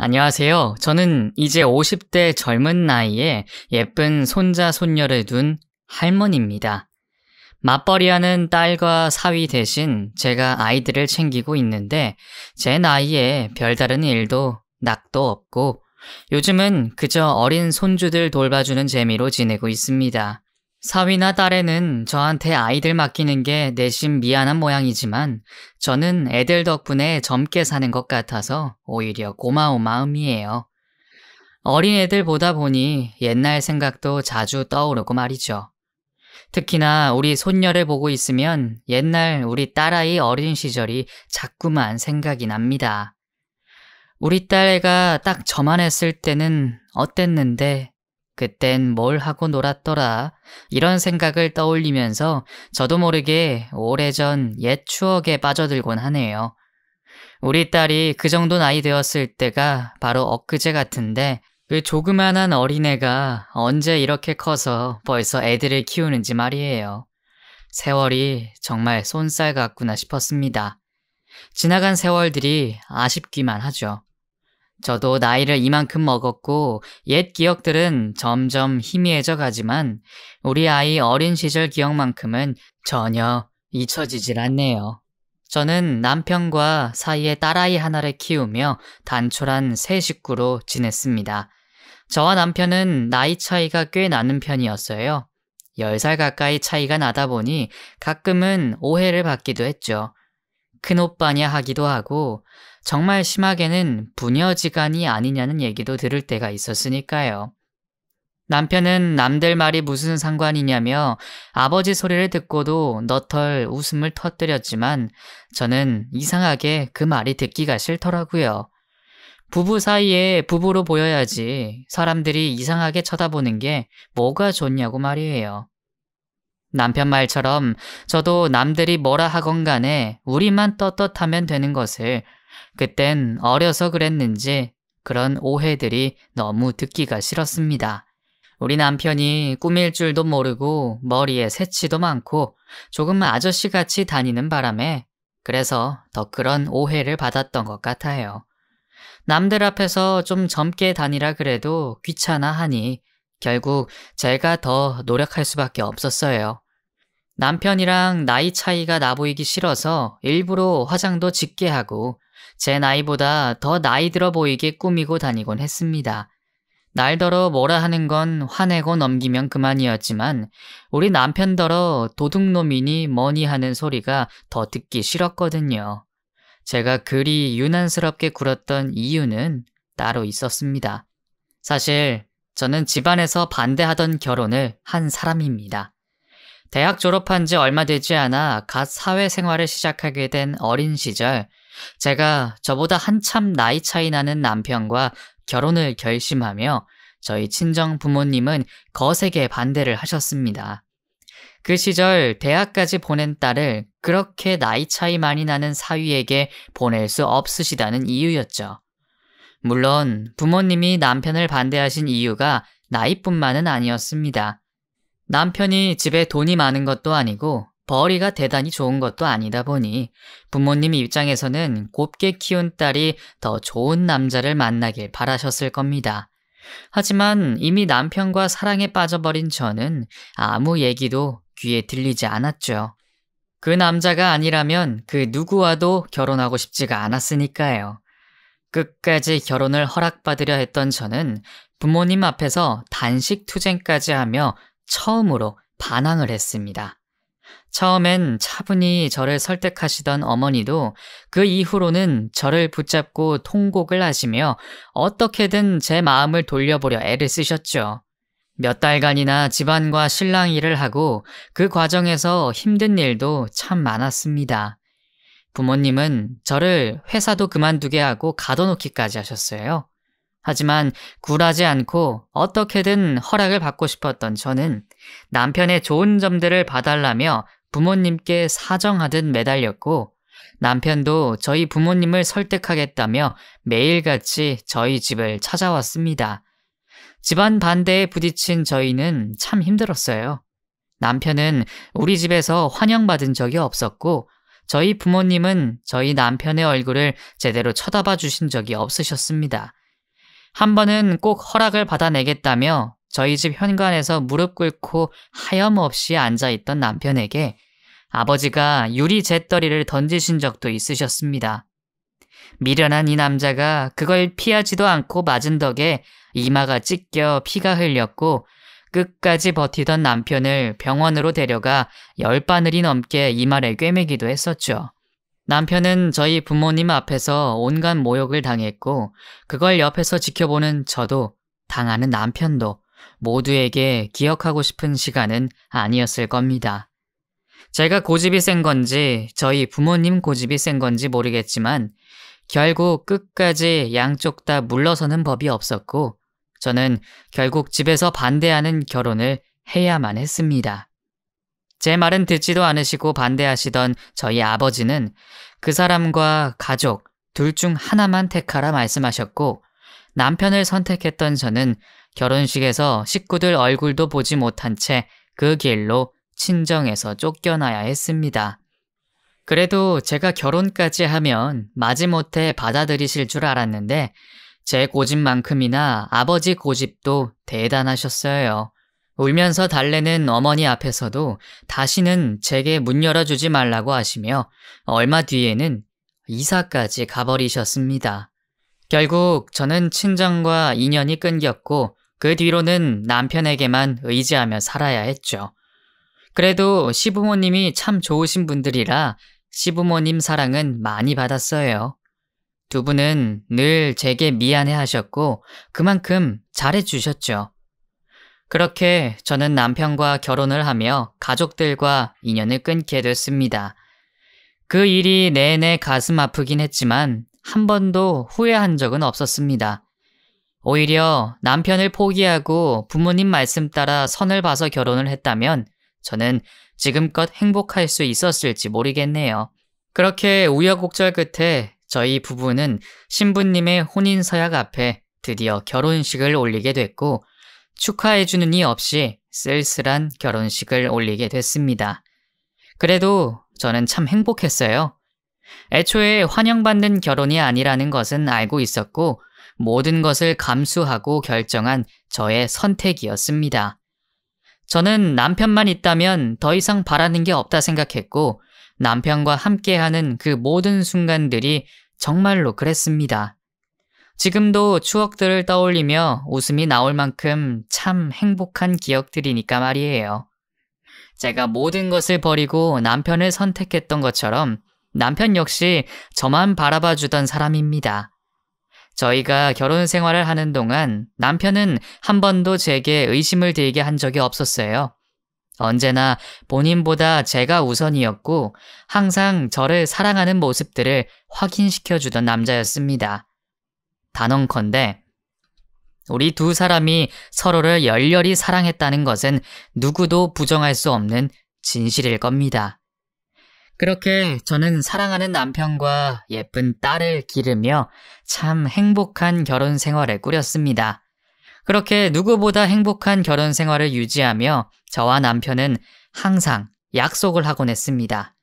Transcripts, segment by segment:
안녕하세요. 저는 이제 50대 젊은 나이에 예쁜 손자, 손녀를 둔 할머니입니다. 맞벌이하는 딸과 사위 대신 제가 아이들을 챙기고 있는데 제 나이에 별다른 일도 낙도 없고 요즘은 그저 어린 손주들 돌봐주는 재미로 지내고 있습니다. 사위나 딸에는 저한테 아이들 맡기는 게 내심 미안한 모양이지만 저는 애들 덕분에 젊게 사는 것 같아서 오히려 고마운 마음이에요. 어린 애들 보다 보니 옛날 생각도 자주 떠오르고 말이죠. 특히나 우리 손녀를 보고 있으면 옛날 우리 딸아이 어린 시절이 자꾸만 생각이 납니다. 우리 딸애가 딱 저만 했을 때는 어땠는데 그땐 뭘 하고 놀았더라 이런 생각을 떠올리면서 저도 모르게 오래전 옛 추억에 빠져들곤 하네요. 우리 딸이 그 정도 나이 되었을 때가 바로 엊그제 같은데 그 조그만한 어린애가 언제 이렇게 커서 벌써 애들을 키우는지 말이에요. 세월이 정말 손살 같구나 싶었습니다. 지나간 세월들이 아쉽기만 하죠. 저도 나이를 이만큼 먹었고 옛 기억들은 점점 희미해져 가지만 우리 아이 어린 시절 기억만큼은 전혀 잊혀지질 않네요. 저는 남편과 사이에 딸아이 하나를 키우며 단촐한 새 식구로 지냈습니다. 저와 남편은 나이 차이가 꽤 나는 편이었어요. 10살 가까이 차이가 나다 보니 가끔은 오해를 받기도 했죠. 큰 오빠냐 하기도 하고 정말 심하게는 부녀지간이 아니냐는 얘기도 들을 때가 있었으니까요. 남편은 남들 말이 무슨 상관이냐며 아버지 소리를 듣고도 너털 웃음을 터뜨렸지만 저는 이상하게 그 말이 듣기가 싫더라고요. 부부 사이에 부부로 보여야지 사람들이 이상하게 쳐다보는 게 뭐가 좋냐고 말이에요. 남편 말처럼 저도 남들이 뭐라 하건 간에 우리만 떳떳하면 되는 것을 그땐 어려서 그랬는지 그런 오해들이 너무 듣기가 싫었습니다. 우리 남편이 꾸밀 줄도 모르고 머리에 새치도 많고 조금 아저씨같이 다니는 바람에 그래서 더 그런 오해를 받았던 것 같아요. 남들 앞에서 좀 젊게 다니라 그래도 귀찮아 하니 결국 제가 더 노력할 수밖에 없었어요. 남편이랑 나이 차이가 나 보이기 싫어서 일부러 화장도 짙게 하고 제 나이보다 더 나이 들어 보이게 꾸미고 다니곤 했습니다. 날더러 뭐라 하는 건 화내고 넘기면 그만이었지만 우리 남편더러 도둑놈이니 뭐니 하는 소리가 더 듣기 싫었거든요. 제가 그리 유난스럽게 굴었던 이유는 따로 있었습니다. 사실 저는 집안에서 반대하던 결혼을 한 사람입니다. 대학 졸업한 지 얼마 되지 않아 갓 사회생활을 시작하게 된 어린 시절 제가 저보다 한참 나이 차이 나는 남편과 결혼을 결심하며 저희 친정 부모님은 거세게 반대를 하셨습니다. 그 시절 대학까지 보낸 딸을 그렇게 나이 차이 많이 나는 사위에게 보낼 수 없으시다는 이유였죠. 물론 부모님이 남편을 반대하신 이유가 나이뿐만은 아니었습니다. 남편이 집에 돈이 많은 것도 아니고 벌이가 대단히 좋은 것도 아니다 보니 부모님 입장에서는 곱게 키운 딸이 더 좋은 남자를 만나길 바라셨을 겁니다. 하지만 이미 남편과 사랑에 빠져버린 저는 아무 얘기도 귀에 들리지 않았죠. 그 남자가 아니라면 그 누구와도 결혼하고 싶지가 않았으니까요. 끝까지 결혼을 허락받으려 했던 저는 부모님 앞에서 단식 투쟁까지 하며 처음으로 반항을 했습니다. 처음엔 차분히 저를 설득하시던 어머니도 그 이후로는 저를 붙잡고 통곡을 하시며 어떻게든 제 마음을 돌려보려 애를 쓰셨죠. 몇 달간이나 집안과 신랑 일을 하고 그 과정에서 힘든 일도 참 많았습니다. 부모님은 저를 회사도 그만두게 하고 가둬놓기까지 하셨어요. 하지만 굴하지 않고 어떻게든 허락을 받고 싶었던 저는 남편의 좋은 점들을 봐달라며 부모님께 사정하듯 매달렸고 남편도 저희 부모님을 설득하겠다며 매일같이 저희 집을 찾아왔습니다. 집안 반대에 부딪힌 저희는 참 힘들었어요. 남편은 우리 집에서 환영받은 적이 없었고 저희 부모님은 저희 남편의 얼굴을 제대로 쳐다봐 주신 적이 없으셨습니다. 한 번은 꼭 허락을 받아내겠다며 저희 집 현관에서 무릎 꿇고 하염없이 앉아있던 남편에게 아버지가 유리 재떨이를 던지신 적도 있으셨습니다. 미련한 이 남자가 그걸 피하지도 않고 맞은 덕에 이마가 찢겨 피가 흘렸고 끝까지 버티던 남편을 병원으로 데려가 열 바늘이 넘게 이마를 꿰매기도 했었죠. 남편은 저희 부모님 앞에서 온갖 모욕을 당했고 그걸 옆에서 지켜보는 저도 당하는 남편도 모두에게 기억하고 싶은 시간은 아니었을 겁니다. 제가 고집이 센 건지 저희 부모님 고집이 센 건지 모르겠지만 결국 끝까지 양쪽 다 물러서는 법이 없었고 저는 결국 집에서 반대하는 결혼을 해야만 했습니다. 제 말은 듣지도 않으시고 반대하시던 저희 아버지는 그 사람과 가족 둘 중 하나만 택하라 말씀하셨고 남편을 선택했던 저는 결혼식에서 식구들 얼굴도 보지 못한 채 그 길로 친정에서 쫓겨나야 했습니다. 그래도 제가 결혼까지 하면 마지못해 받아들이실 줄 알았는데 제 고집만큼이나 아버지 고집도 대단하셨어요. 울면서 달래는 어머니 앞에서도 다시는 제게 문 열어주지 말라고 하시며 얼마 뒤에는 이사까지 가버리셨습니다. 결국 저는 친정과 인연이 끊겼고 그 뒤로는 남편에게만 의지하며 살아야 했죠. 그래도 시부모님이 참 좋으신 분들이라 시부모님 사랑은 많이 받았어요. 두 분은 늘 제게 미안해 하셨고 그만큼 잘해 주셨죠. 그렇게 저는 남편과 결혼을 하며 가족들과 인연을 끊게 됐습니다. 그 일이 내내 가슴 아프긴 했지만 한 번도 후회한 적은 없었습니다. 오히려 남편을 포기하고 부모님 말씀 따라 선을 봐서 결혼을 했다면 저는 지금껏 행복할 수 있었을지 모르겠네요. 그렇게 우여곡절 끝에 저희 부부는 신부님의 혼인서약 앞에 드디어 결혼식을 올리게 됐고 축하해주는 이 없이 쓸쓸한 결혼식을 올리게 됐습니다. 그래도 저는 참 행복했어요. 애초에 환영받는 결혼이 아니라는 것은 알고 있었고 모든 것을 감수하고 결정한 저의 선택이었습니다. 저는 남편만 있다면 더 이상 바라는 게 없다 생각했고 남편과 함께하는 그 모든 순간들이 정말로 그랬습니다. 지금도 추억들을 떠올리며 웃음이 나올 만큼 참 행복한 기억들이니까 말이에요. 제가 모든 것을 버리고 남편을 선택했던 것처럼 남편 역시 저만 바라봐 주던 사람입니다. 저희가 결혼 생활을 하는 동안 남편은 한 번도 제게 의심을 들게 한 적이 없었어요. 언제나 본인보다 제가 우선이었고 항상 저를 사랑하는 모습들을 확인시켜 주던 남자였습니다. 단언컨대 우리 두 사람이 서로를 열렬히 사랑했다는 것은 누구도 부정할 수 없는 진실일 겁니다. 그렇게 저는 사랑하는 남편과 예쁜 딸을 기르며 참 행복한 결혼 생활을 꾸렸습니다. 그렇게 누구보다 행복한 결혼 생활을 유지하며 저와 남편은 항상 약속을 하곤 했습니다.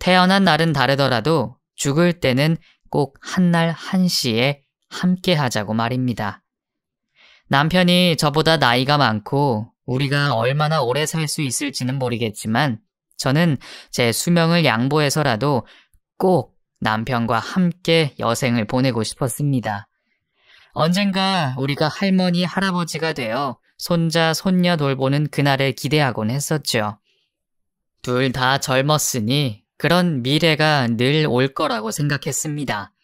태어난 날은 다르더라도 죽을 때는 꼭 한 날 한시에 함께 하자고 말입니다. 남편이 저보다 나이가 많고 우리가 얼마나 오래 살 수 있을지는 모르겠지만 저는 제 수명을 양보해서라도 꼭 남편과 함께 여생을 보내고 싶었습니다. 언젠가 우리가 할머니, 할아버지가 되어 손자, 손녀 돌보는 그날을 기대하곤 했었죠. 둘 다 젊었으니 그런 미래가 늘 올 거라고 생각했습니다.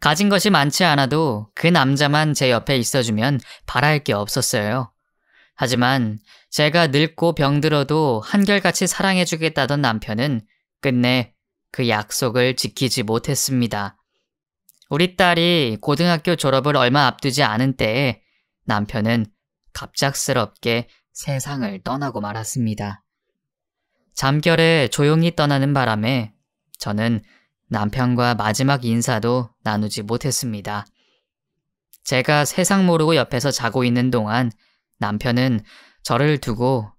가진 것이 많지 않아도 그 남자만 제 옆에 있어주면 바랄 게 없었어요. 하지만 제가 늙고 병들어도 한결같이 사랑해주겠다던 남편은 끝내 그 약속을 지키지 못했습니다. 우리 딸이 고등학교 졸업을 얼마 앞두지 않은 때에 남편은 갑작스럽게 세상을 떠나고 말았습니다. 잠결에 조용히 떠나는 바람에 저는 남편과 마지막 인사도 나누지 못했습니다. 제가 세상 모르고 옆에서 자고 있는 동안 남편은 저를 두고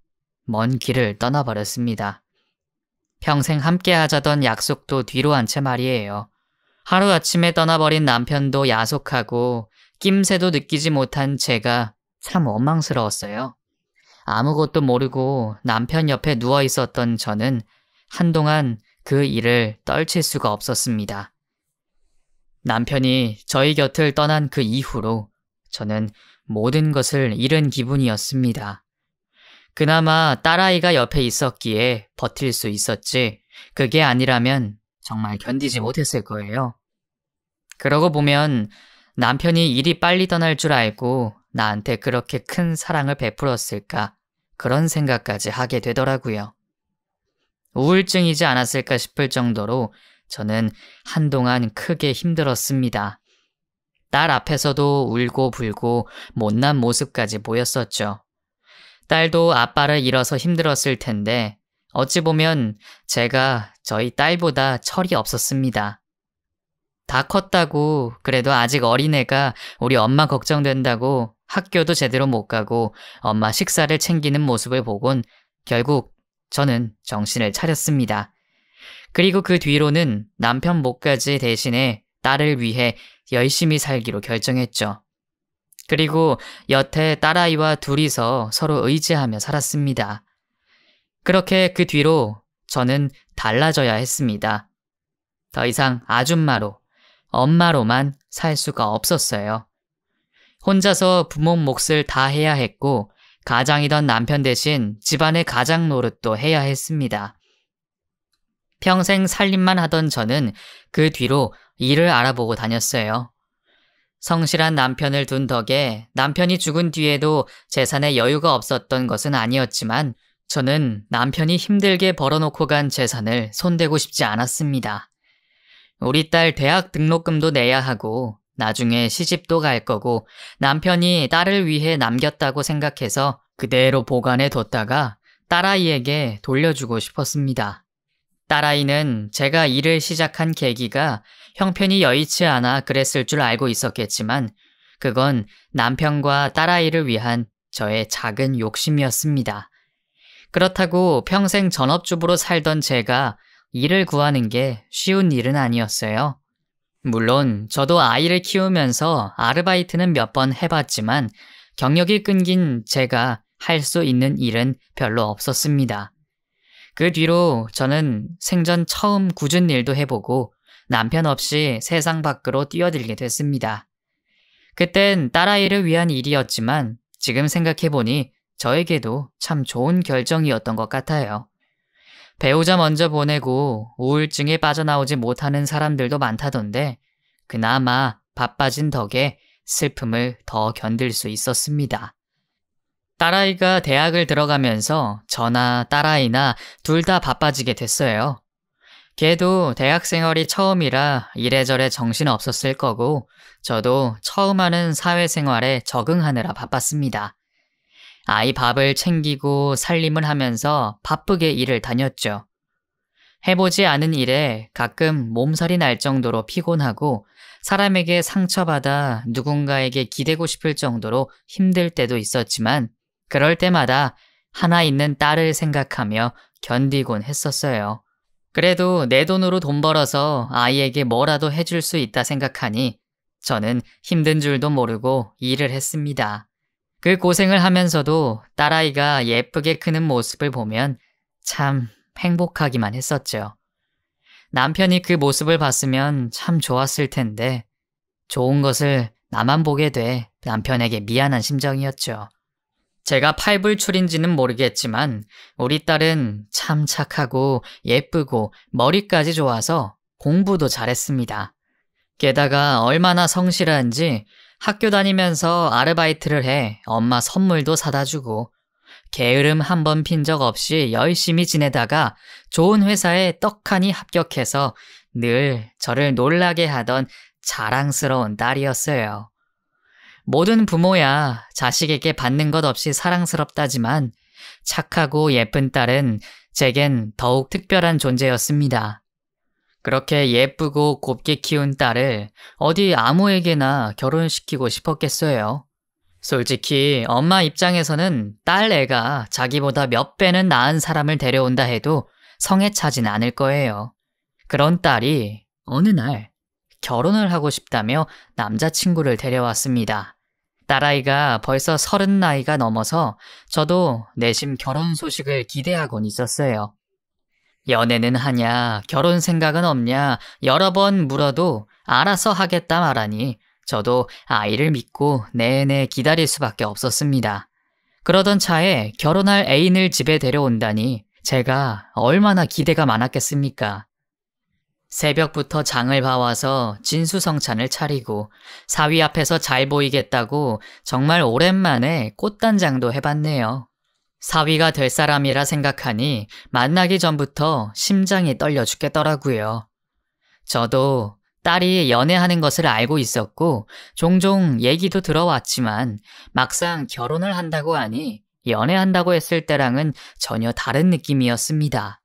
먼 길을 떠나버렸습니다. 평생 함께 하자던 약속도 뒤로 한채 말이에요. 하루아침에 떠나버린 남편도 야속하고 낌새도 느끼지 못한 제가 참 원망스러웠어요. 아무것도 모르고 남편 옆에 누워 있었던 저는 한동안 그 일을 떨칠 수가 없었습니다. 남편이 저희 곁을 떠난 그 이후로 저는 모든 것을 잃은 기분이었습니다. 그나마 딸아이가 옆에 있었기에 버틸 수 있었지 그게 아니라면 정말 견디지 못했을 거예요. 그러고 보면 남편이 일이 빨리 떠날 줄 알고 나한테 그렇게 큰 사랑을 베풀었을까 그런 생각까지 하게 되더라고요. 우울증이지 않았을까 싶을 정도로 저는 한동안 크게 힘들었습니다. 딸 앞에서도 울고 불고 못난 모습까지 보였었죠. 딸도 아빠를 잃어서 힘들었을 텐데 어찌 보면 제가 저희 딸보다 철이 없었습니다. 다 컸다고 그래도 아직 어린애가 우리 엄마 걱정된다고 학교도 제대로 못 가고 엄마 식사를 챙기는 모습을 보곤 결국 저는 정신을 차렸습니다. 그리고 그 뒤로는 남편 목까지 대신에 딸을 위해 열심히 살기로 결정했죠. 그리고 여태 딸아이와 둘이서 서로 의지하며 살았습니다. 그렇게 그 뒤로 저는 달라져야 했습니다. 더 이상 아줌마로, 엄마로만 살 수가 없었어요. 혼자서 부모 몫을 다 해야 했고, 가장이던 남편 대신 집안의 가장 노릇도 해야 했습니다. 평생 살림만 하던 저는 그 뒤로 이를 알아보고 다녔어요. 성실한 남편을 둔 덕에 남편이 죽은 뒤에도 재산에 여유가 없었던 것은 아니었지만 저는 남편이 힘들게 벌어놓고 간 재산을 손대고 싶지 않았습니다. 우리 딸 대학 등록금도 내야 하고 나중에 시집도 갈 거고 남편이 딸을 위해 남겼다고 생각해서 그대로 보관해 뒀다가 딸아이에게 돌려주고 싶었습니다. 딸아이는 제가 일을 시작한 계기가 형편이 여의치 않아 그랬을 줄 알고 있었겠지만 그건 남편과 딸아이를 위한 저의 작은 욕심이었습니다. 그렇다고 평생 전업주부로 살던 제가 일을 구하는 게 쉬운 일은 아니었어요. 물론 저도 아이를 키우면서 아르바이트는 몇 번 해봤지만 경력이 끊긴 제가 할 수 있는 일은 별로 없었습니다. 그 뒤로 저는 생전 처음 굳은 일도 해보고 남편 없이 세상 밖으로 뛰어들게 됐습니다. 그땐 딸아이를 위한 일이었지만 지금 생각해보니 저에게도 참 좋은 결정이었던 것 같아요. 배우자 먼저 보내고 우울증에 빠져나오지 못하는 사람들도 많다던데 그나마 바빠진 덕에 슬픔을 더 견딜 수 있었습니다. 딸아이가 대학을 들어가면서 저나 딸아이나 둘 다 바빠지게 됐어요. 걔도 대학 생활이 처음이라 이래저래 정신 없었을 거고 저도 처음 하는 사회생활에 적응하느라 바빴습니다. 아이 밥을 챙기고 살림을 하면서 바쁘게 일을 다녔죠. 해보지 않은 일에 가끔 몸살이 날 정도로 피곤하고 사람에게 상처받아 누군가에게 기대고 싶을 정도로 힘들 때도 있었지만 그럴 때마다 하나 있는 딸을 생각하며 견디곤 했었어요. 그래도 내 돈으로 돈 벌어서 아이에게 뭐라도 해줄 수 있다 생각하니 저는 힘든 줄도 모르고 일을 했습니다. 그 고생을 하면서도 딸아이가 예쁘게 크는 모습을 보면 참 행복하기만 했었죠. 남편이 그 모습을 봤으면 참 좋았을 텐데 좋은 것을 나만 보게 돼 남편에게 미안한 심정이었죠. 제가 팔불 출인지는 모르겠지만 우리 딸은 참 착하고 예쁘고 머리까지 좋아서 공부도 잘했습니다. 게다가 얼마나 성실한지 학교 다니면서 아르바이트를 해 엄마 선물도 사다 주고 게으름 한번핀 적 없이 열심히 지내다가 좋은 회사에 떡하니 합격해서 늘 저를 놀라게 하던 자랑스러운 딸이었어요. 모든 부모야 자식에게 받는 것 없이 사랑스럽다지만 착하고 예쁜 딸은 제겐 더욱 특별한 존재였습니다. 그렇게 예쁘고 곱게 키운 딸을 어디 아무에게나 결혼시키고 싶었겠어요. 솔직히 엄마 입장에서는 딸 애가 자기보다 몇 배는 나은 사람을 데려온다 해도 성에 차진 않을 거예요. 그런 딸이 어느 날 결혼을 하고 싶다며 남자친구를 데려왔습니다. 딸아이가 벌써 서른 나이가 넘어서 저도 내심 결혼 소식을 기대하곤 있었어요. 연애는 하냐, 결혼 생각은 없냐, 여러 번 물어도 알아서 하겠다 말하니 저도 아이를 믿고 내내 기다릴 수밖에 없었습니다. 그러던 차에 결혼할 애인을 집에 데려온다니 제가 얼마나 기대가 많았겠습니까? 새벽부터 장을 봐와서 진수성찬을 차리고 사위 앞에서 잘 보이겠다고 정말 오랜만에 꽃단장도 해봤네요. 사위가 될 사람이라 생각하니 만나기 전부터 심장이 떨려 죽겠더라고요. 저도 딸이 연애하는 것을 알고 있었고 종종 얘기도 들어왔지만 막상 결혼을 한다고 하니 연애한다고 했을 때랑은 전혀 다른 느낌이었습니다.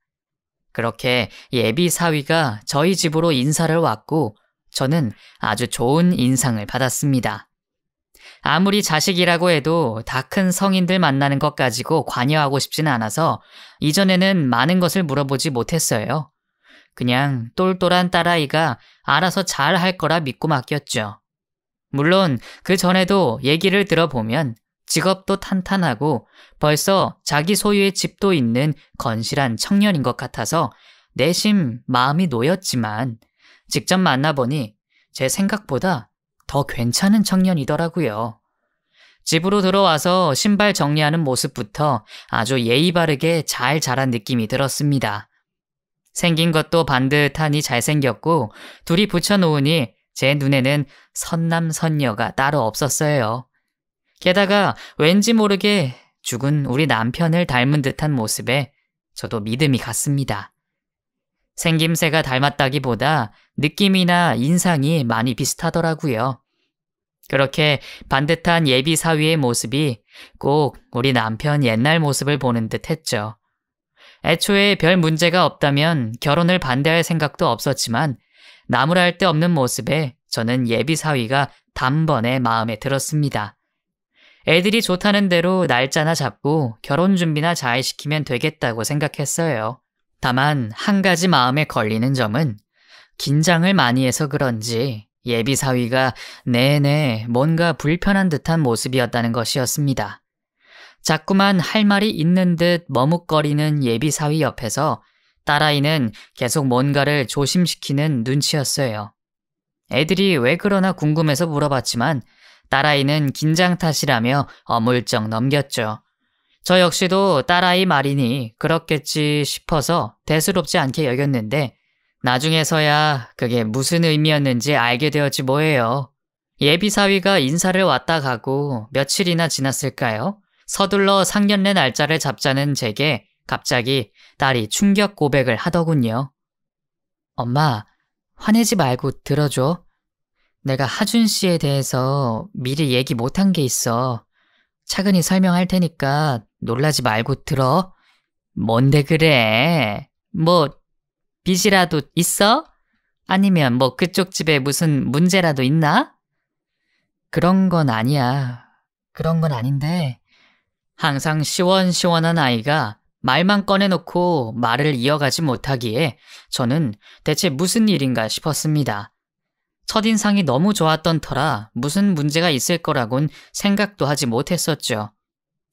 그렇게 예비 사위가 저희 집으로 인사를 왔고 저는 아주 좋은 인상을 받았습니다. 아무리 자식이라고 해도 다 큰 성인들 만나는 것 가지고 관여하고 싶진 않아서 이전에는 많은 것을 물어보지 못했어요. 그냥 똘똘한 딸아이가 알아서 잘 할 거라 믿고 맡겼죠. 물론 그 전에도 얘기를 들어보면 직업도 탄탄하고 벌써 자기 소유의 집도 있는 건실한 청년인 것 같아서 내심 마음이 놓였지만 직접 만나보니 제 생각보다 더 괜찮은 청년이더라고요. 집으로 들어와서 신발 정리하는 모습부터 아주 예의 바르게 잘 자란 느낌이 들었습니다. 생긴 것도 반듯하니 잘생겼고 둘이 붙여놓으니 제 눈에는 선남선녀가 따로 없었어요. 게다가 왠지 모르게 죽은 우리 남편을 닮은 듯한 모습에 저도 믿음이 갔습니다. 생김새가 닮았다기보다 느낌이나 인상이 많이 비슷하더라고요. 그렇게 반듯한 예비 사위의 모습이 꼭 우리 남편 옛날 모습을 보는 듯 했죠. 애초에 별 문제가 없다면 결혼을 반대할 생각도 없었지만 나무랄 데 없는 모습에 저는 예비 사위가 단번에 마음에 들었습니다. 애들이 좋다는 대로 날짜나 잡고 결혼 준비나 잘시키면 되겠다고 생각했어요. 다만 한 가지 마음에 걸리는 점은 긴장을 많이 해서 그런지 예비 사위가 내내 뭔가 불편한 듯한 모습이었다는 것이었습니다. 자꾸만 할 말이 있는 듯 머뭇거리는 예비 사위 옆에서 딸아이는 계속 뭔가를 조심시키는 눈치였어요. 애들이 왜 그러나 궁금해서 물어봤지만 딸아이는 긴장 탓이라며 어물쩍 넘겼죠. 저 역시도 딸아이 말이니 그렇겠지 싶어서 대수롭지 않게 여겼는데 나중에서야 그게 무슨 의미였는지 알게 되었지 뭐예요. 예비사위가 인사를 왔다 가고 며칠이나 지났을까요? 서둘러 상견례 날짜를 잡자는 제게 갑자기 딸이 충격 고백을 하더군요. 엄마, 화내지 말고 들어줘. 내가 하준 씨에 대해서 미리 얘기 못한 게 있어. 차근히 설명할 테니까 놀라지 말고 들어. 뭔데 그래? 뭐, 빚이라도 있어? 아니면 뭐 그쪽 집에 무슨 문제라도 있나? 그런 건 아니야. 그런 건 아닌데. 항상 시원시원한 아이가 말만 꺼내놓고 말을 이어가지 못하기에 저는 대체 무슨 일인가 싶었습니다. 첫인상이 너무 좋았던 터라 무슨 문제가 있을 거라곤 생각도 하지 못했었죠.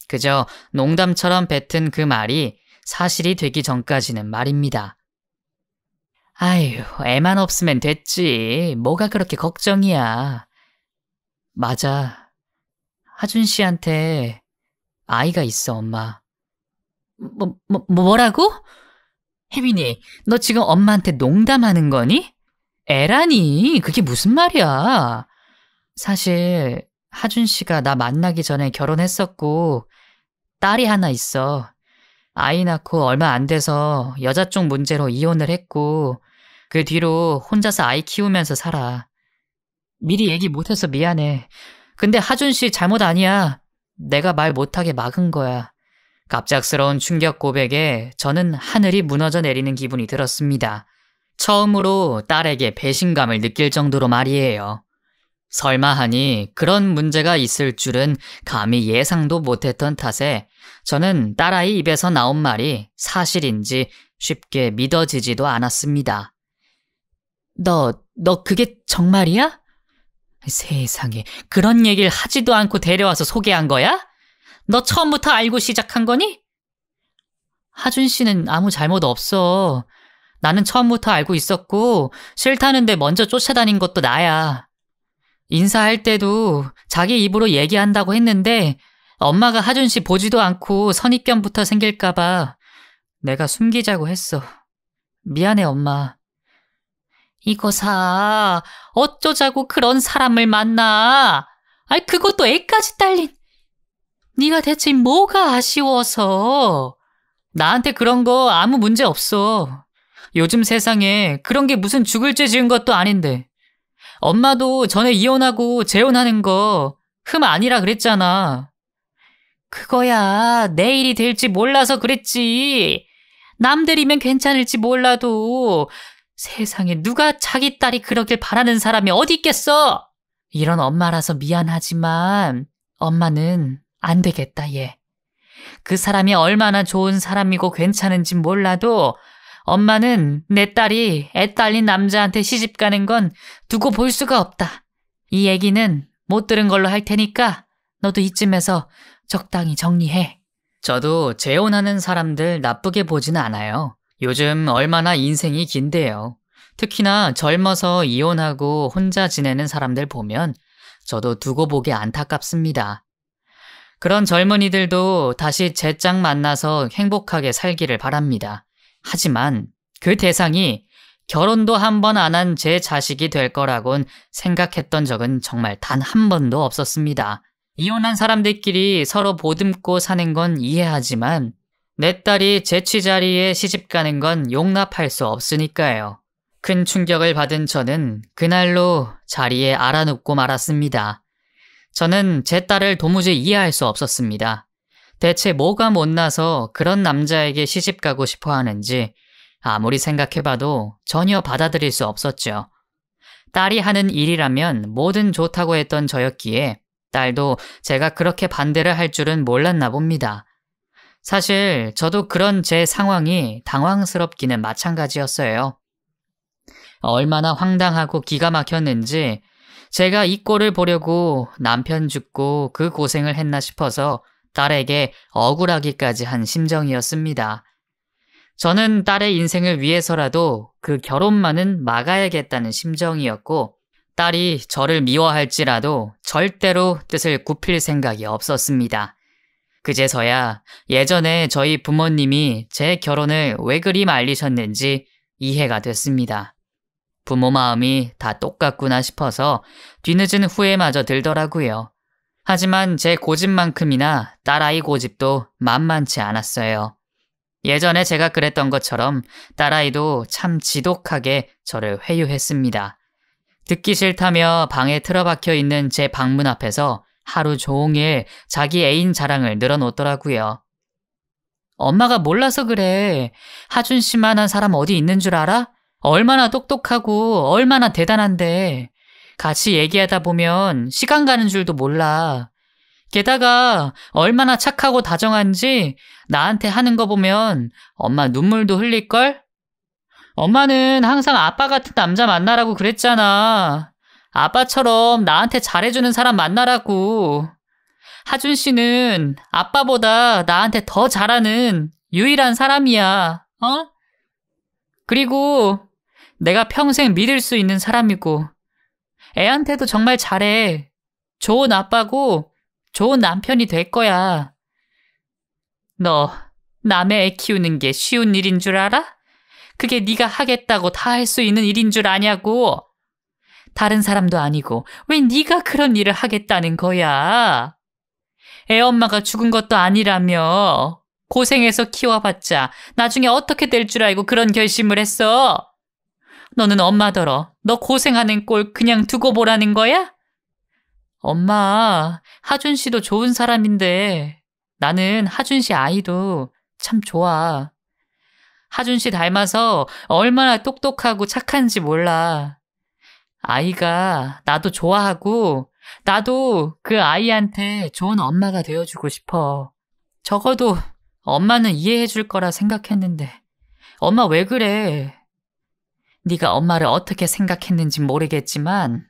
그저 농담처럼 뱉은 그 말이 사실이 되기 전까지는 말입니다. 아휴 애만 없으면 됐지. 뭐가 그렇게 걱정이야. 맞아. 하준 씨한테 아이가 있어, 엄마. 뭐, 뭐, 뭐 뭐라고? 혜빈이, 너 지금 엄마한테 농담하는 거니? 에라니 그게 무슨 말이야? 사실 하준 씨가 나 만나기 전에 결혼했었고 딸이 하나 있어. 아이 낳고 얼마 안 돼서 여자 쪽 문제로 이혼을 했고 그 뒤로 혼자서 아이 키우면서 살아. 미리 얘기 못해서 미안해. 근데 하준 씨 잘못 아니야. 내가 말 못하게 막은 거야. 갑작스러운 충격 고백에 저는 하늘이 무너져 내리는 기분이 들었습니다. 처음으로 딸에게 배신감을 느낄 정도로 말이에요. 설마 하니 그런 문제가 있을 줄은 감히 예상도 못했던 탓에 저는 딸아이 입에서 나온 말이 사실인지 쉽게 믿어지지도 않았습니다. 너, 너 그게 정말이야? 세상에, 그런 얘기를 하지도 않고 데려와서 소개한 거야? 너 처음부터 알고 시작한 거니? 하준 씨는 아무 잘못 없어. 나는 처음부터 알고 있었고 싫다는데 먼저 쫓아다닌 것도 나야. 인사할 때도 자기 입으로 얘기한다고 했는데 엄마가 하준 씨 보지도 않고 선입견부터 생길까봐 내가 숨기자고 했어. 미안해, 엄마. 이거 사. 어쩌자고 그런 사람을 만나. 아이, 그것도 애까지 딸린. 네가 대체 뭐가 아쉬워서. 나한테 그런 거 아무 문제 없어. 요즘 세상에 그런 게 무슨 죽을 죄 지은 것도 아닌데. 엄마도 전에 이혼하고 재혼하는 거 흠 아니라 그랬잖아. 그거야 내일이 될지 몰라서 그랬지. 남들이면 괜찮을지 몰라도 세상에 누가 자기 딸이 그러길 바라는 사람이 어디 있겠어? 이런 엄마라서 미안하지만 엄마는 안 되겠다 얘. 그 사람이 얼마나 좋은 사람이고 괜찮은지 몰라도 엄마는 내 딸이 애 딸린 남자한테 시집 가는 건 두고 볼 수가 없다. 이 얘기는 못 들은 걸로 할 테니까 너도 이쯤에서 적당히 정리해. 저도 재혼하는 사람들 나쁘게 보진 않아요. 요즘 얼마나 인생이 긴데요. 특히나 젊어서 이혼하고 혼자 지내는 사람들 보면 저도 두고 보기 안타깝습니다. 그런 젊은이들도 다시 제짝 만나서 행복하게 살기를 바랍니다. 하지만 그 대상이 결혼도 한 번 안 한 제 자식이 될 거라곤 생각했던 적은 정말 단 한 번도 없었습니다. 이혼한 사람들끼리 서로 보듬고 사는 건 이해하지만 내 딸이 제취 자리에 시집 가는 건 용납할 수 없으니까요. 큰 충격을 받은 저는 그날로 자리에 알아눕고 말았습니다. 저는 제 딸을 도무지 이해할 수 없었습니다. 대체 뭐가 못나서 그런 남자에게 시집가고 싶어 하는지 아무리 생각해봐도 전혀 받아들일 수 없었죠. 딸이 하는 일이라면 뭐든 좋다고 했던 저였기에 딸도 제가 그렇게 반대를 할 줄은 몰랐나 봅니다. 사실 저도 그런 제 상황이 당황스럽기는 마찬가지였어요. 얼마나 황당하고 기가 막혔는지 제가 이 꼴을 보려고 남편 죽고 그 고생을 했나 싶어서 딸에게 억울하기까지 한 심정이었습니다. 저는 딸의 인생을 위해서라도 그 결혼만은 막아야겠다는 심정이었고 딸이 저를 미워할지라도 절대로 뜻을 굽힐 생각이 없었습니다. 그제서야 예전에 저희 부모님이 제 결혼을 왜 그리 말리셨는지 이해가 됐습니다. 부모 마음이 다 똑같구나 싶어서 뒤늦은 후회마저 들더라고요. 하지만 제 고집만큼이나 딸아이 고집도 만만치 않았어요. 예전에 제가 그랬던 것처럼 딸아이도 참 지독하게 저를 회유했습니다. 듣기 싫다며 방에 틀어박혀 있는 제 방문 앞에서 하루 종일 자기 애인 자랑을 늘어놓더라고요. 엄마가 몰라서 그래. 하준 씨만한 사람 어디 있는 줄 알아? 얼마나 똑똑하고 얼마나 대단한데. 같이 얘기하다 보면 시간 가는 줄도 몰라. 게다가 얼마나 착하고 다정한지 나한테 하는 거 보면 엄마 눈물도 흘릴걸? 엄마는 항상 아빠 같은 남자 만나라고 그랬잖아. 아빠처럼 나한테 잘해주는 사람 만나라고. 하준 씨는 아빠보다 나한테 더 잘하는 유일한 사람이야. 어? 그리고 내가 평생 믿을 수 있는 사람이고 애한테도 정말 잘해. 좋은 아빠고 좋은 남편이 될 거야. 너 남의 애 키우는 게 쉬운 일인 줄 알아? 그게 네가 하겠다고 다 할 수 있는 일인 줄 아냐고. 다른 사람도 아니고 왜 네가 그런 일을 하겠다는 거야? 애 엄마가 죽은 것도 아니라며 고생해서 키워봤자 나중에 어떻게 될 줄 알고 그런 결심을 했어. 너는 엄마더러 너 고생하는 꼴 그냥 두고 보라는 거야? 엄마, 하준 씨도 좋은 사람인데 나는 하준 씨 아이도 참 좋아. 하준 씨 닮아서 얼마나 똑똑하고 착한지 몰라. 아이가 나도 좋아하고 나도 그 아이한테 좋은 엄마가 되어주고 싶어. 적어도 엄마는 이해해줄 거라 생각했는데. 엄마 왜 그래? 네가 엄마를 어떻게 생각했는지 모르겠지만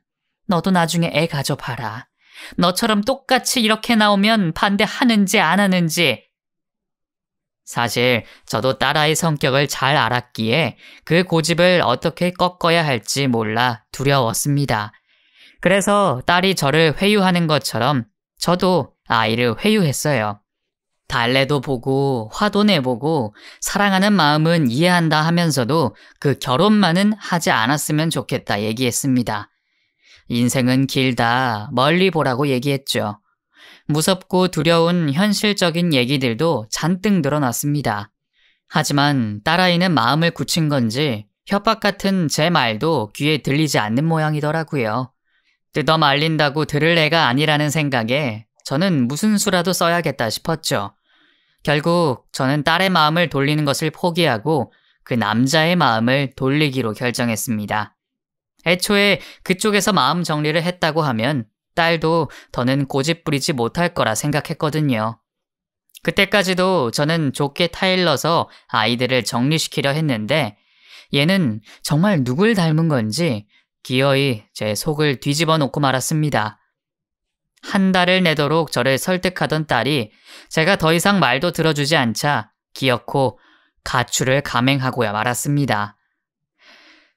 너도 나중에 애 가져봐라. 너처럼 똑같이 이렇게 나오면 반대하는지 안 하는지. 사실 저도 딸아이 성격을 잘 알았기에 그 고집을 어떻게 꺾어야 할지 몰라 두려웠습니다. 그래서 딸이 저를 회유하는 것처럼 저도 아이를 회유했어요. 달래도 보고 화도 내보고 사랑하는 마음은 이해한다 하면서도 그 결혼만은 하지 않았으면 좋겠다 얘기했습니다. 인생은 길다 멀리 보라고 얘기했죠. 무섭고 두려운 현실적인 얘기들도 잔뜩 늘어났습니다. 하지만 딸아이는 마음을 굳힌 건지 협박 같은 제 말도 귀에 들리지 않는 모양이더라고요. 뜯어 말린다고 들을 애가 아니라는 생각에 저는 무슨 수라도 써야겠다 싶었죠. 결국 저는 딸의 마음을 돌리는 것을 포기하고 그 남자의 마음을 돌리기로 결정했습니다. 애초에 그쪽에서 마음 정리를 했다고 하면 딸도 더는 고집 부리지 못할 거라 생각했거든요. 그때까지도 저는 좋게 타일러서 아이들을 정리시키려 했는데 얘는 정말 누굴 닮은 건지 기어이 제 속을 뒤집어 놓고 말았습니다. 한 달을 내도록 저를 설득하던 딸이 제가 더 이상 말도 들어주지 않자 기어코 가출을 감행하고야 말았습니다.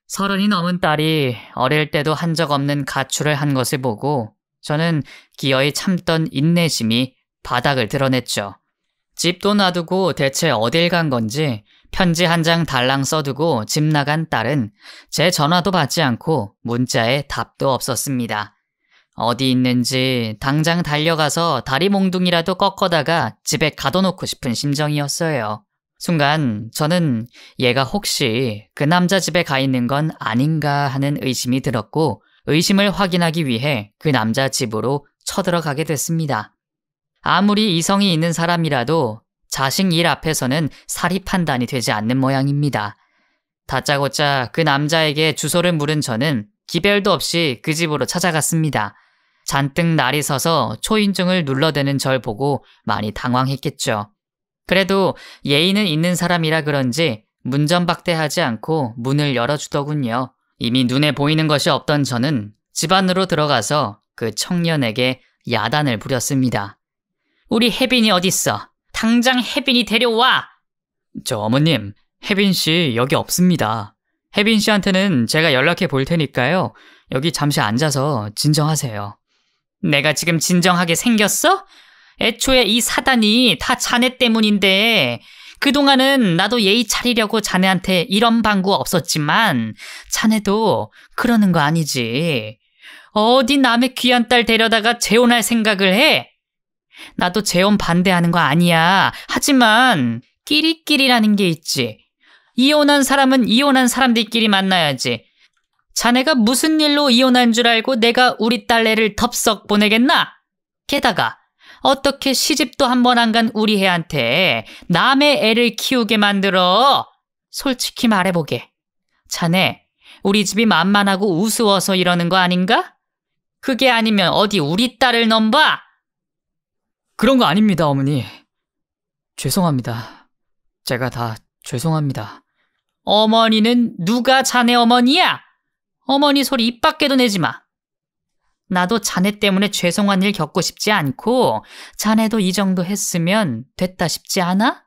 서른이 넘은 딸이 어릴 때도 한 적 없는 가출을 한 것을 보고 저는 기어이 참던 인내심이 바닥을 드러냈죠. 집도 놔두고 대체 어딜 간 건지 편지 한 장 달랑 써두고 집 나간 딸은 제 전화도 받지 않고 문자에 답도 없었습니다. 어디 있는지 당장 달려가서 다리 몽둥이라도 꺾어다가 집에 가둬놓고 싶은 심정이었어요. 순간 저는 얘가 혹시 그 남자 집에 가 있는 건 아닌가 하는 의심이 들었고 의심을 확인하기 위해 그 남자 집으로 쳐들어가게 됐습니다. 아무리 이성이 있는 사람이라도 자식 일 앞에서는 사리 판단이 되지 않는 모양입니다. 다짜고짜 그 남자에게 주소를 물은 저는 기별도 없이 그 집으로 찾아갔습니다. 잔뜩 날이 서서 초인종을 눌러대는 절 보고 많이 당황했겠죠. 그래도 예의는 있는 사람이라 그런지 문전박대하지 않고 문을 열어주더군요. 이미 눈에 보이는 것이 없던 저는 집 안으로 들어가서 그 청년에게 야단을 부렸습니다. 우리 혜빈이 어딨어? 당장 혜빈이 데려와! 저 어머님, 혜빈 씨 여기 없습니다. 혜빈 씨한테는 제가 연락해 볼 테니까요. 여기 잠시 앉아서 진정하세요. 내가 지금 진정하게 생겼어? 애초에 이 사단이 다 자네 때문인데 그동안은 나도 예의 차리려고 자네한테 이런 방구 없었지만 자네도 그러는 거 아니지. 어디 남의 귀한 딸 데려다가 재혼할 생각을 해? 나도 재혼 반대하는 거 아니야. 하지만 끼리끼리라는 게 있지. 이혼한 사람은 이혼한 사람들끼리 만나야지. 자네가 무슨 일로 이혼한 줄 알고 내가 우리 딸내를 덥석 보내겠나? 게다가 어떻게 시집도 한 번 안 간 우리 애한테 남의 애를 키우게 만들어? 솔직히 말해보게. 자네, 우리 집이 만만하고 우스워서 이러는 거 아닌가? 그게 아니면 어디 우리 딸을 넘봐? 그런 거 아닙니다, 어머니. 죄송합니다. 제가 다 죄송합니다. 어머니는 누가 자네 어머니야? 어머니 소리 입 밖에도 내지 마. 나도 자네 때문에 죄송한 일 겪고 싶지 않고 자네도 이 정도 했으면 됐다 싶지 않아?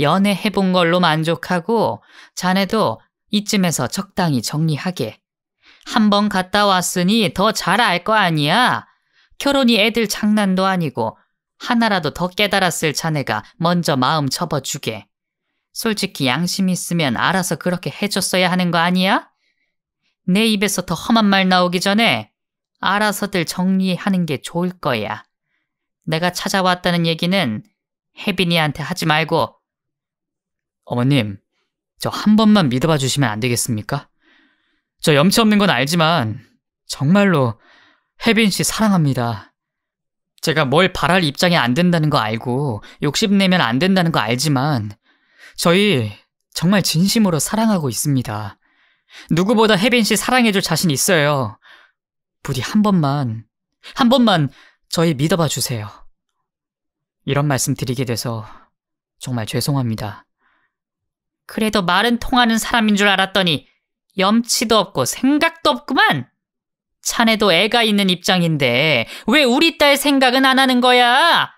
연애해본 걸로 만족하고 자네도 이쯤에서 적당히 정리하게. 한번 갔다 왔으니 더 잘 알 거 아니야. 결혼이 애들 장난도 아니고 하나라도 더 깨달았을 자네가 먼저 마음 접어주게. 솔직히 양심 있으면 알아서 그렇게 해줬어야 하는 거 아니야? 내 입에서 더 험한 말 나오기 전에 알아서들 정리하는 게 좋을 거야. 내가 찾아왔다는 얘기는 혜빈이한테 하지 말고 어머님, 저 한 번만 믿어봐 주시면 안 되겠습니까? 저 염치 없는 건 알지만 정말로 혜빈 씨 사랑합니다. 제가 뭘 바랄 입장이 안 된다는 거 알고 욕심내면 안 된다는 거 알지만 저희 정말 진심으로 사랑하고 있습니다. 누구보다 혜빈 씨 사랑해줄 자신 있어요. 부디 한 번만, 한 번만 저희 믿어봐 주세요. 이런 말씀 드리게 돼서 정말 죄송합니다. 그래도 말은 통하는 사람인 줄 알았더니 염치도 없고 생각도 없구만! 찬네도 애가 있는 입장인데 왜 우리 딸 생각은 안 하는 거야?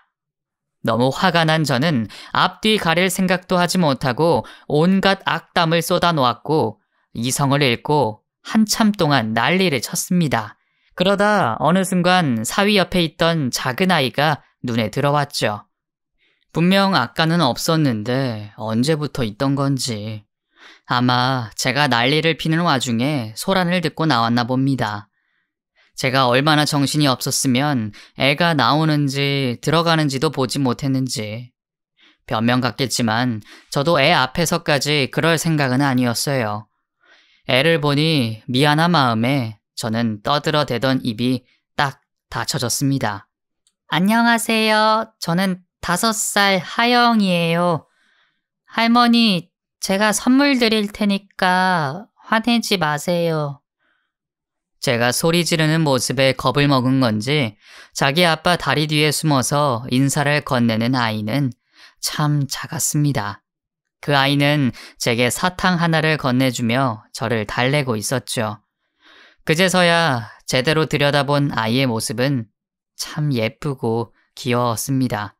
너무 화가 난 저는 앞뒤 가릴 생각도 하지 못하고 온갖 악담을 쏟아놓았고 이성을 잃고 한참 동안 난리를 쳤습니다. 그러다 어느 순간 사위 옆에 있던 작은 아이가 눈에 들어왔죠. 분명 아까는 없었는데 언제부터 있던 건지. 아마 제가 난리를 피는 와중에 소란을 듣고 나왔나 봅니다. 제가 얼마나 정신이 없었으면 애가 나오는지 들어가는지도 보지 못했는지. 변명 같겠지만 저도 애 앞에서까지 그럴 생각은 아니었어요. 애를 보니 미안한 마음에 저는 떠들어대던 입이 딱 닫혀졌습니다. 안녕하세요. 저는 다섯 살 하영이에요. 할머니, 제가 선물 드릴 테니까 화내지 마세요. 제가 소리 지르는 모습에 겁을 먹은 건지 자기 아빠 다리 뒤에 숨어서 인사를 건네는 아이는 참 작았습니다. 그 아이는 제게 사탕 하나를 건네주며 저를 달래고 있었죠. 그제서야 제대로 들여다본 아이의 모습은 참 예쁘고 귀여웠습니다.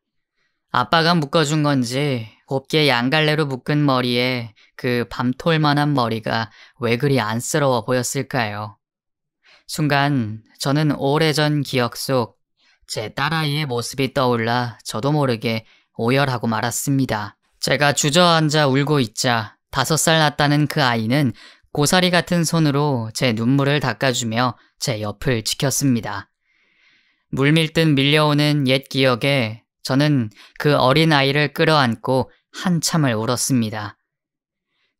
아빠가 묶어준 건지 곱게 양갈래로 묶은 머리에 그 밤톨만한 머리가 왜 그리 안쓰러워 보였을까요? 순간 저는 오래전 기억 속 제 딸아이의 모습이 떠올라 저도 모르게 오열하고 말았습니다. 제가 주저앉아 울고 있자 다섯 살 났다는 그 아이는 고사리 같은 손으로 제 눈물을 닦아주며 제 옆을 지켰습니다. 물밀듯 밀려오는 옛 기억에 저는 그 어린 아이를 끌어안고 한참을 울었습니다.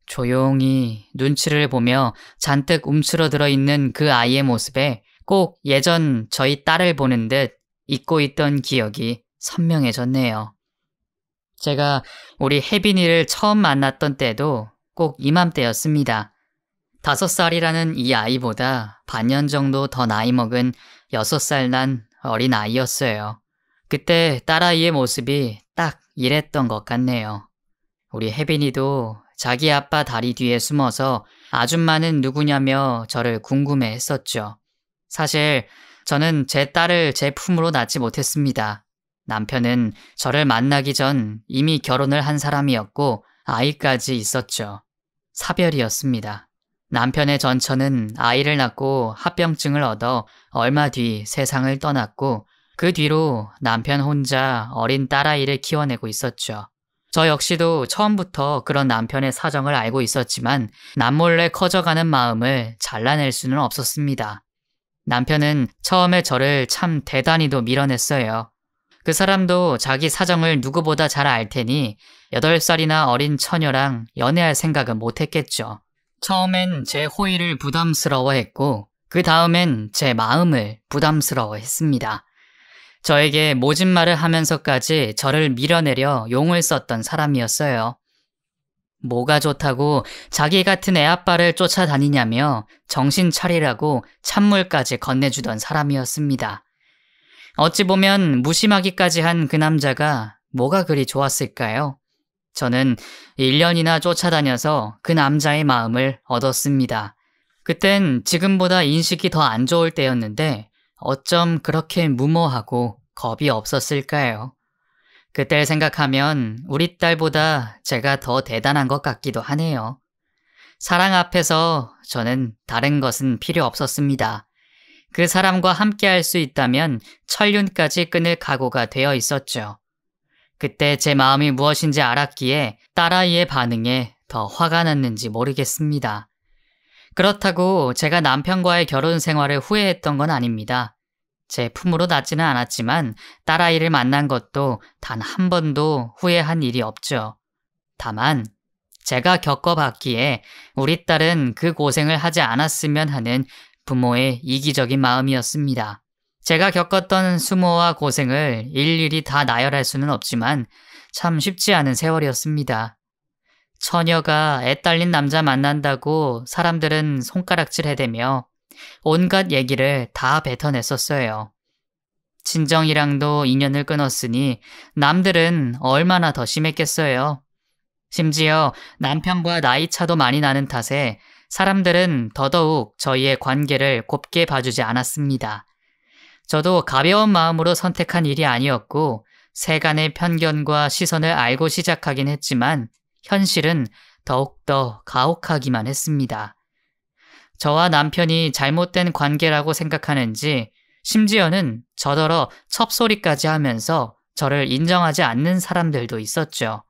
조용히 눈치를 보며 잔뜩 움츠러들어 있는 그 아이의 모습에 꼭 예전 저희 딸을 보는 듯 잊고 있던 기억이 선명해졌네요. 제가 우리 혜빈이를 처음 만났던 때도 꼭 이맘때였습니다. 다섯 살이라는 이 아이보다 반 년 정도 더 나이 먹은 여섯 살 난 어린 아이였어요. 그때 딸아이의 모습이 딱 이랬던 것 같네요. 우리 혜빈이도 자기 아빠 다리 뒤에 숨어서 아줌마는 누구냐며 저를 궁금해 했었죠. 사실 저는 제 딸을 제 품으로 낳지 못했습니다. 남편은 저를 만나기 전 이미 결혼을 한 사람이었고 아이까지 있었죠. 사별이었습니다. 남편의 전처는 아이를 낳고 합병증을 얻어 얼마 뒤 세상을 떠났고 그 뒤로 남편 혼자 어린 딸아이를 키워내고 있었죠. 저 역시도 처음부터 그런 남편의 사정을 알고 있었지만 남몰래 커져가는 마음을 잘라낼 수는 없었습니다. 남편은 처음에 저를 참 대단히도 밀어냈어요. 그 사람도 자기 사정을 누구보다 잘 알 테니 8살이나 어린 처녀랑 연애할 생각은 못했겠죠. 처음엔 제 호의를 부담스러워했고 그 다음엔 제 마음을 부담스러워했습니다. 저에게 모진 말을 하면서까지 저를 밀어내려 용을 썼던 사람이었어요. 뭐가 좋다고 자기 같은 애 아빠를 쫓아다니냐며 정신 차리라고 찬물까지 건네주던 사람이었습니다. 어찌 보면 무심하기까지 한 그 남자가 뭐가 그리 좋았을까요? 저는 1년이나 쫓아다녀서 그 남자의 마음을 얻었습니다. 그땐 지금보다 인식이 더 안 좋을 때였는데 어쩜 그렇게 무모하고 겁이 없었을까요? 그때 생각하면 우리 딸보다 제가 더 대단한 것 같기도 하네요. 사랑 앞에서 저는 다른 것은 필요 없었습니다. 그 사람과 함께 할 수 있다면 천륜까지 끊을 각오가 되어 있었죠. 그때 제 마음이 무엇인지 알았기에 딸아이의 반응에 더 화가 났는지 모르겠습니다. 그렇다고 제가 남편과의 결혼 생활을 후회했던 건 아닙니다. 제 품으로 낳지는 않았지만 딸아이를 만난 것도 단 한 번도 후회한 일이 없죠. 다만 제가 겪어봤기에 우리 딸은 그 고생을 하지 않았으면 하는 부모의 이기적인 마음이었습니다. 제가 겪었던 수모와 고생을 일일이 다 나열할 수는 없지만 참 쉽지 않은 세월이었습니다. 처녀가 애 딸린 남자 만난다고 사람들은 손가락질 해대며 온갖 얘기를 다 뱉어냈었어요. 친정이랑도 인연을 끊었으니 남들은 얼마나 더 심했겠어요. 심지어 남편과 나이 차도 많이 나는 탓에 사람들은 더더욱 저희의 관계를 곱게 봐주지 않았습니다. 저도 가벼운 마음으로 선택한 일이 아니었고 세간의 편견과 시선을 알고 시작하긴 했지만 현실은 더욱더 가혹하기만 했습니다. 저와 남편이 잘못된 관계라고 생각하는지 심지어는 저더러 첩소리까지 하면서 저를 인정하지 않는 사람들도 있었죠.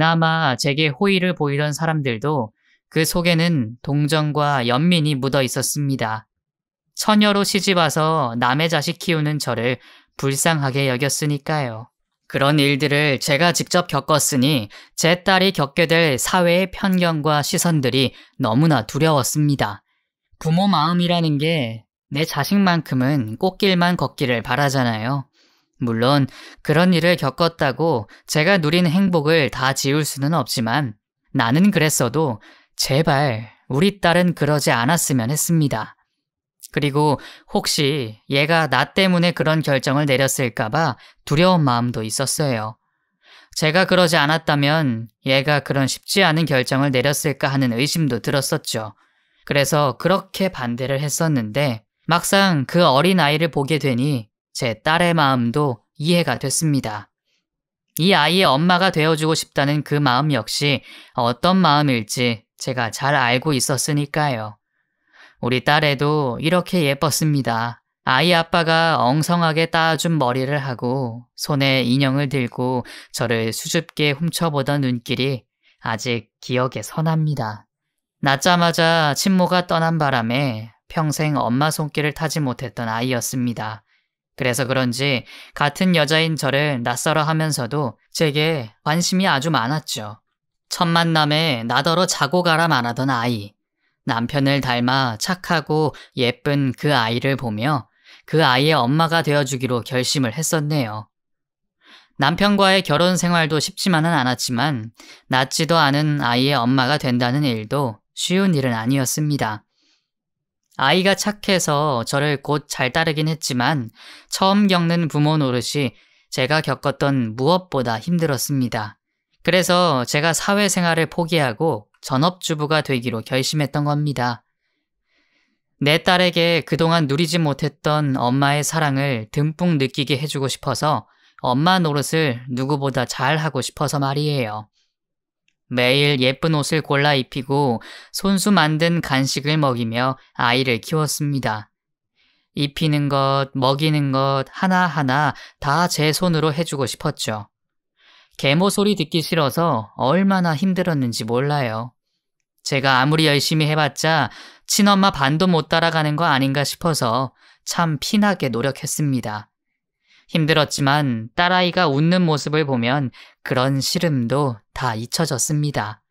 그나마 제게 호의를 보이던 사람들도 그 속에는 동정과 연민이 묻어 있었습니다. 처녀로 시집와서 남의 자식 키우는 저를 불쌍하게 여겼으니까요. 그런 일들을 제가 직접 겪었으니 제 딸이 겪게 될 사회의 편견과 시선들이 너무나 두려웠습니다. 부모 마음이라는 게 내 자식만큼은 꽃길만 걷기를 바라잖아요. 물론 그런 일을 겪었다고 제가 누린 행복을 다 지울 수는 없지만 나는 그랬어도 제발 우리 딸은 그러지 않았으면 했습니다. 그리고 혹시 얘가 나 때문에 그런 결정을 내렸을까봐 두려운 마음도 있었어요. 제가 그러지 않았다면 얘가 그런 쉽지 않은 결정을 내렸을까 하는 의심도 들었었죠. 그래서 그렇게 반대를 했었는데 막상 그 어린 아이를 보게 되니 제 딸의 마음도 이해가 됐습니다. 이 아이의 엄마가 되어주고 싶다는 그 마음 역시 어떤 마음일지 제가 잘 알고 있었으니까요. 우리 딸에도 이렇게 예뻤습니다. 아이 아빠가 엉성하게 따준 머리를 하고 손에 인형을 들고 저를 수줍게 훔쳐보던 눈길이 아직 기억에 선합니다. 낳자마자 친모가 떠난 바람에 평생 엄마 손길을 타지 못했던 아이였습니다. 그래서 그런지 같은 여자인 저를 낯설어 하면서도 제게 관심이 아주 많았죠. 첫 만남에 나더러 자고 가라 말하던 아이. 남편을 닮아 착하고 예쁜 그 아이를 보며 그 아이의 엄마가 되어주기로 결심을 했었네요. 남편과의 결혼 생활도 쉽지만은 않았지만 낫지도 않은 아이의 엄마가 된다는 일도 쉬운 일은 아니었습니다. 아이가 착해서 저를 곧 잘 따르긴 했지만 처음 겪는 부모 노릇이 제가 겪었던 무엇보다 힘들었습니다. 그래서 제가 사회생활을 포기하고 전업주부가 되기로 결심했던 겁니다. 내 딸에게 그동안 누리지 못했던 엄마의 사랑을 듬뿍 느끼게 해주고 싶어서 엄마 노릇을 누구보다 잘 하고 싶어서 말이에요. 매일 예쁜 옷을 골라 입히고 손수 만든 간식을 먹이며 아이를 키웠습니다. 입히는 것, 먹이는 것 하나하나 다 제 손으로 해주고 싶었죠. 개모 소리 듣기 싫어서 얼마나 힘들었는지 몰라요. 제가 아무리 열심히 해봤자 친엄마 반도 못 따라가는 거 아닌가 싶어서 참 피나게 노력했습니다. 힘들었지만 딸아이가 웃는 모습을 보면 그런 시름도 다 잊혀졌습니다.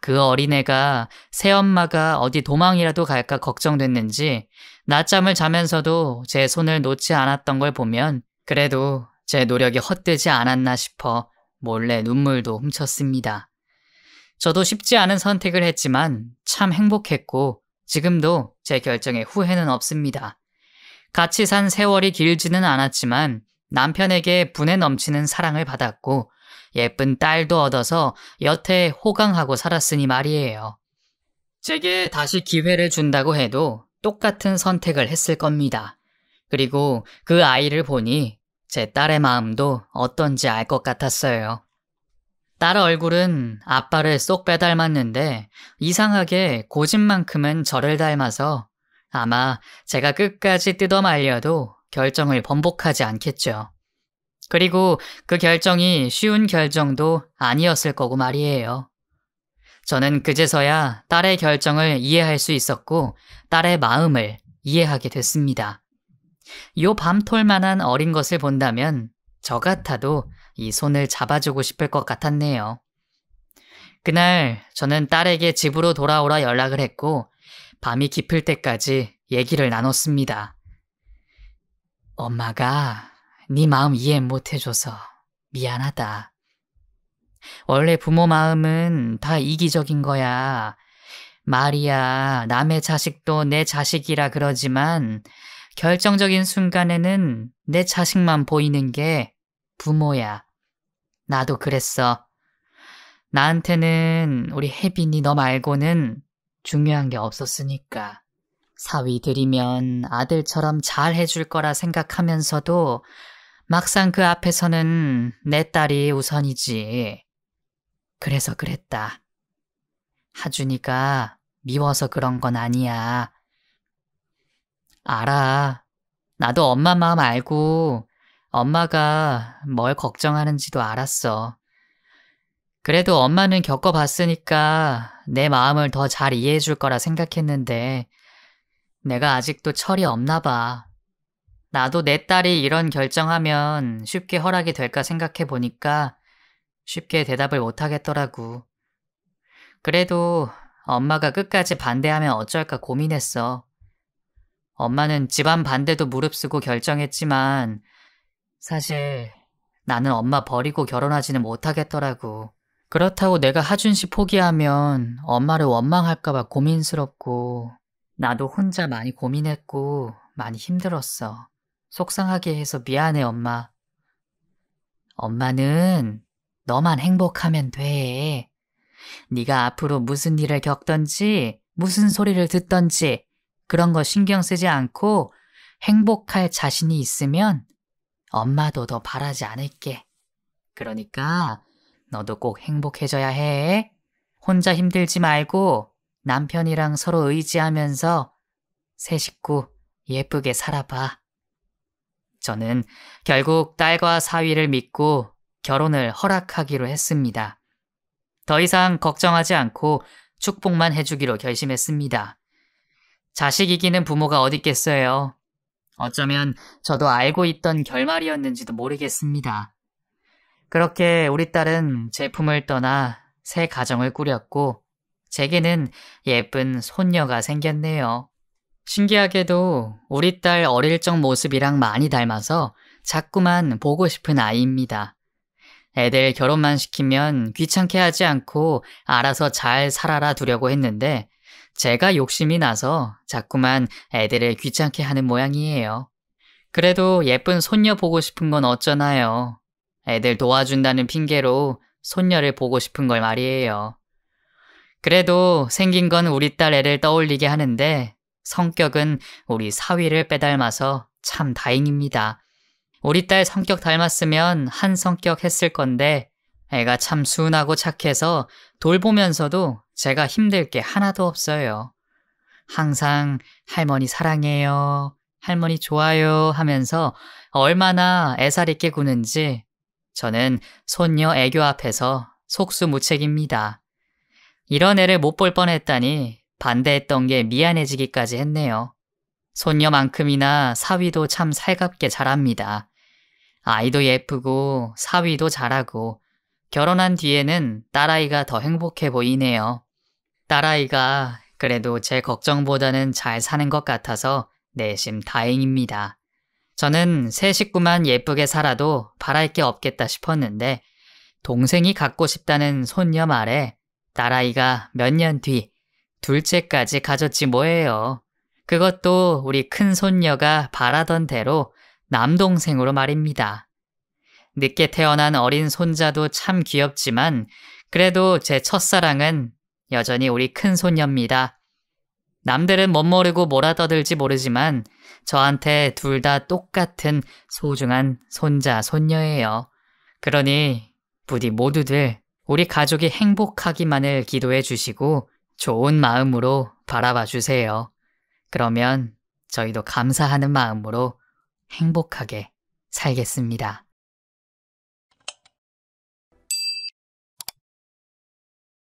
그 어린애가 새엄마가 어디 도망이라도 갈까 걱정됐는지 낮잠을 자면서도 제 손을 놓지 않았던 걸 보면 그래도 제 노력이 헛되지 않았나 싶어 몰래 눈물도 훔쳤습니다. 저도 쉽지 않은 선택을 했지만 참 행복했고 지금도 제 결정에 후회는 없습니다. 같이 산 세월이 길지는 않았지만 남편에게 분에 넘치는 사랑을 받았고 예쁜 딸도 얻어서 여태 호강하고 살았으니 말이에요. 제게 다시 기회를 준다고 해도 똑같은 선택을 했을 겁니다. 그리고 그 아이를 보니 제 딸의 마음도 어떤지 알 것 같았어요. 딸 얼굴은 아빠를 쏙 빼닮았는데 이상하게 고집만큼은 저를 닮아서 아마 제가 끝까지 뜯어 말려도 결정을 번복하지 않겠죠. 그리고 그 결정이 쉬운 결정도 아니었을 거고 말이에요. 저는 그제서야 딸의 결정을 이해할 수 있었고 딸의 마음을 이해하게 됐습니다. 요 밤톨만한 어린 것을 본다면 저 같아도 이 손을 잡아주고 싶을 것 같았네요. 그날 저는 딸에게 집으로 돌아오라 연락을 했고 밤이 깊을 때까지 얘기를 나눴습니다. 엄마가 네 마음 이해 못 해줘서 미안하다. 원래 부모 마음은 다 이기적인 거야. 말이야, 남의 자식도 내 자식이라 그러지만 결정적인 순간에는 내 자식만 보이는 게 부모야. 나도 그랬어. 나한테는 우리 혜빈이 너 말고는 중요한 게 없었으니까. 사위 들이면 아들처럼 잘 해줄 거라 생각하면서도 막상 그 앞에서는 내 딸이 우선이지. 그래서 그랬다. 하준이가 미워서 그런 건 아니야. 알아. 나도 엄마 마음 알고 엄마가 뭘 걱정하는지도 알았어. 그래도 엄마는 겪어봤으니까 내 마음을 더 잘 이해해 줄 거라 생각했는데 내가 아직도 철이 없나 봐. 나도 내 딸이 이런 결정하면 쉽게 허락이 될까 생각해 보니까 쉽게 대답을 못 하겠더라고. 그래도 엄마가 끝까지 반대하면 어쩔까 고민했어. 엄마는 집안 반대도 무릅쓰고 결정했지만 사실 나는 엄마 버리고 결혼하지는 못하겠더라고. 그렇다고 내가 하준 씨 포기하면 엄마를 원망할까봐 고민스럽고 나도 혼자 많이 고민했고 많이 힘들었어. 속상하게 해서 미안해 엄마. 엄마는 너만 행복하면 돼. 네가 앞으로 무슨 일을 겪던지 무슨 소리를 듣던지 그런 거 신경 쓰지 않고 행복할 자신이 있으면 엄마도 더 바라지 않을게. 그러니까 너도 꼭 행복해져야 해. 혼자 힘들지 말고 남편이랑 서로 의지하면서 새 식구 예쁘게 살아봐. 저는 결국 딸과 사위를 믿고 결혼을 허락하기로 했습니다. 더 이상 걱정하지 않고 축복만 해주기로 결심했습니다. 자식 이기는 부모가 어디 겠어요 어쩌면 저도 알고 있던 결말이었는지도 모르겠습니다. 그렇게 우리 딸은 제품을 떠나 새 가정을 꾸렸고 제게는 예쁜 손녀가 생겼네요. 신기하게도 우리 딸 어릴 적 모습이랑 많이 닮아서 자꾸만 보고 싶은 아이입니다. 애들 결혼만 시키면 귀찮게 하지 않고 알아서 잘 살아라 두려고 했는데 제가 욕심이 나서 자꾸만 애들을 귀찮게 하는 모양이에요. 그래도 예쁜 손녀 보고 싶은 건 어쩌나요. 애들 도와준다는 핑계로 손녀를 보고 싶은 걸 말이에요. 그래도 생긴 건 우리 딸 애를 떠올리게 하는데 성격은 우리 사위를 빼닮아서 참 다행입니다. 우리 딸 성격 닮았으면 한 성격 했을 건데 애가 참 순하고 착해서 돌보면서도 제가 힘들 게 하나도 없어요. 항상 할머니 사랑해요, 할머니 좋아요 하면서 얼마나 애살 있게 구는지 저는 손녀 애교 앞에서 속수무책입니다. 이런 애를 못 볼 뻔했다니 반대했던 게 미안해지기까지 했네요. 손녀만큼이나 사위도 참 살갑게 자랍니다. 아이도 예쁘고 사위도 잘하고 결혼한 뒤에는 딸아이가 더 행복해 보이네요. 딸아이가 그래도 제 걱정보다는 잘 사는 것 같아서 내심 다행입니다. 저는 세 식구만 예쁘게 살아도 바랄 게 없겠다 싶었는데 동생이 갖고 싶다는 손녀 말에 딸아이가 몇 년 뒤 둘째까지 가졌지 뭐예요. 그것도 우리 큰 손녀가 바라던 대로 남동생으로 말입니다. 늦게 태어난 어린 손자도 참 귀엽지만 그래도 제 첫사랑은 여전히 우리 큰 손녀입니다. 남들은 못 모르고 몰아 떠들지 모르지만 저한테 둘 다 똑같은 소중한 손자, 손녀예요. 그러니 부디 모두들 우리 가족이 행복하기만을 기도해 주시고 좋은 마음으로 바라봐 주세요. 그러면 저희도 감사하는 마음으로 행복하게 살겠습니다.